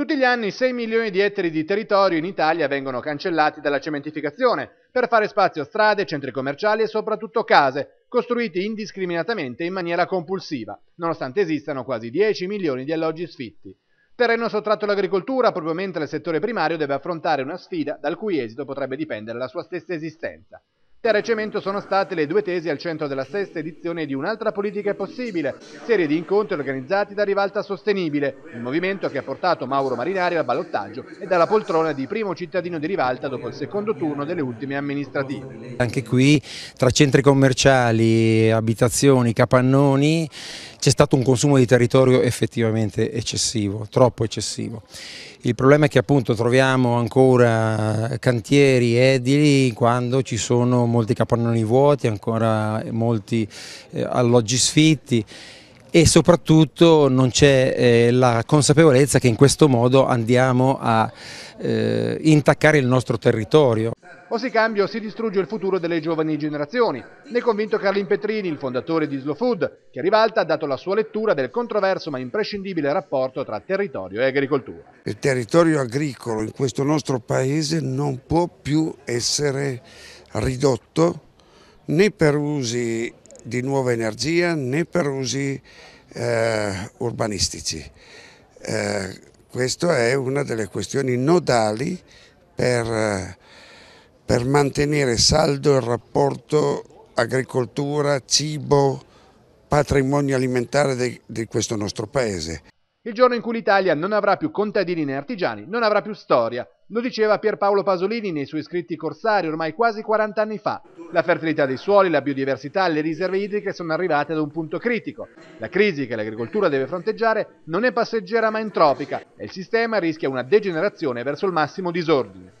Tutti gli anni 6 milioni di ettari di territorio in Italia vengono cancellati dalla cementificazione per fare spazio a strade, centri commerciali e soprattutto case, costruite indiscriminatamente in maniera compulsiva, nonostante esistano quasi 10 milioni di alloggi sfitti. Terreno sottratto all'agricoltura proprio mentre il settore primario deve affrontare una sfida dal cui esito potrebbe dipendere la sua stessa esistenza. Terrecemento sono state le due tesi al centro della sesta edizione di Un'altra politica è possibile, serie di incontri organizzati da Rivalta Sostenibile, il movimento che ha portato Mauro Marinari al ballottaggio e dalla poltrona di primo cittadino di Rivalta dopo il secondo turno delle ultime amministrative. Anche qui tra centri commerciali, abitazioni, capannoni c'è stato un consumo di territorio effettivamente eccessivo, troppo eccessivo. Il problema è che appunto troviamo ancora cantieri edili quando ci sono molti capannoni vuoti, ancora molti eh, alloggi sfitti e soprattutto non c'è eh, la consapevolezza che in questo modo andiamo a eh, intaccare il nostro territorio. O si cambia o si distrugge il futuro delle giovani generazioni. Ne è convinto Carlin Petrini, il fondatore di Slow Food, che a Rivalta ha dato la sua lettura del controverso ma imprescindibile rapporto tra territorio e agricoltura. Il territorio agricolo in questo nostro paese non può più essere ridotto né per usi di nuova energia né per usi eh, urbanistici. Eh, questa è una delle questioni nodali per, eh, per mantenere saldo il rapporto agricoltura, cibo, patrimonio alimentare di, di questo nostro paese. Il giorno in cui l'Italia non avrà più contadini né artigiani, non avrà più storia. Lo diceva Pierpaolo Pasolini nei suoi scritti corsari ormai quasi 40 anni fa. La fertilità dei suoli, la biodiversità, le riserve idriche sono arrivate ad un punto critico. La crisi che l'agricoltura deve fronteggiare non è passeggera ma entropica e il sistema rischia una degenerazione verso il massimo disordine.